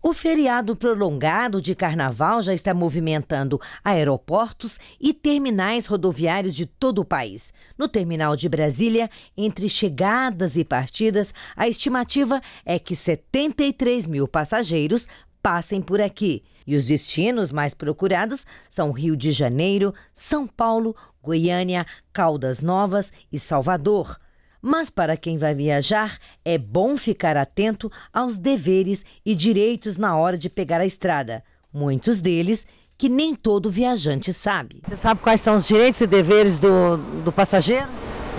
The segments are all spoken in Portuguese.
O feriado prolongado de carnaval já está movimentando aeroportos e terminais rodoviários de todo o país. No terminal de Brasília, entre chegadas e partidas, a estimativa é que 73 mil passageiros passem por aqui. E os destinos mais procurados são Rio de Janeiro, São Paulo, Goiânia, Caldas Novas e Salvador. Mas para quem vai viajar, é bom ficar atento aos deveres e direitos na hora de pegar a estrada, muitos deles que nem todo viajante sabe. Você sabe quais são os direitos e deveres do, do passageiro?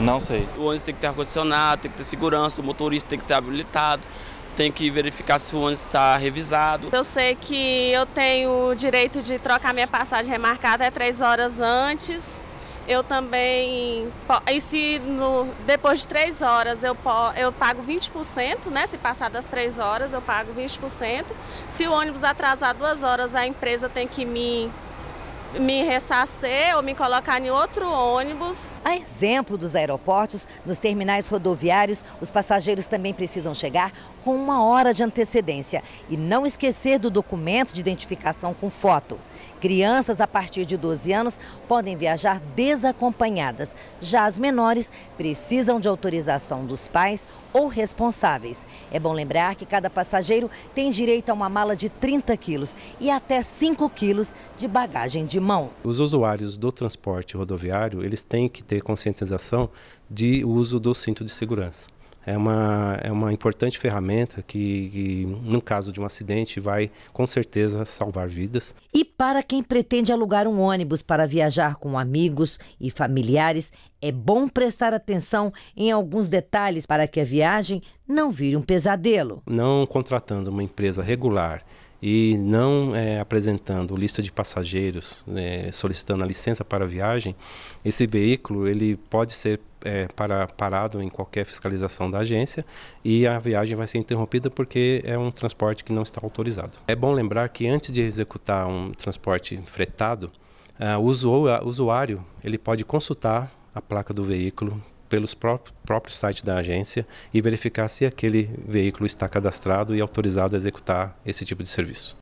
Não sei. O ônibus tem que ter ar-condicionado, tem que ter segurança, o motorista tem que ter habilitado, tem que verificar se o ônibus está revisado. Eu sei que eu tenho o direito de trocar minha passagem remarcada até três horas antes eu também. E se no, depois de três horas eu, eu pago 20%, né? Se passar das três horas, eu pago 20%. Se o ônibus atrasar duas horas, a empresa tem que me me ressacer ou me colocar em outro ônibus. A exemplo dos aeroportos, nos terminais rodoviários, os passageiros também precisam chegar com uma hora de antecedência e não esquecer do documento de identificação com foto. Crianças a partir de 12 anos podem viajar desacompanhadas. Já as menores precisam de autorização dos pais ou responsáveis. É bom lembrar que cada passageiro tem direito a uma mala de 30 quilos e até 5 quilos de bagagem de de mão? Os usuários do transporte rodoviário, eles têm que ter conscientização de uso do cinto de segurança. É uma, é uma importante ferramenta que, que, no caso de um acidente, vai com certeza salvar vidas. E para quem pretende alugar um ônibus para viajar com amigos e familiares, é bom prestar atenção em alguns detalhes para que a viagem não vire um pesadelo. Não contratando uma empresa regular e não é, apresentando lista de passageiros, é, solicitando a licença para a viagem, esse veículo ele pode ser é, para, parado em qualquer fiscalização da agência e a viagem vai ser interrompida porque é um transporte que não está autorizado. É bom lembrar que antes de executar um transporte fretado, ah, o usuário ele pode consultar a placa do veículo, pelos próprios próprio site da agência e verificar se aquele veículo está cadastrado e autorizado a executar esse tipo de serviço.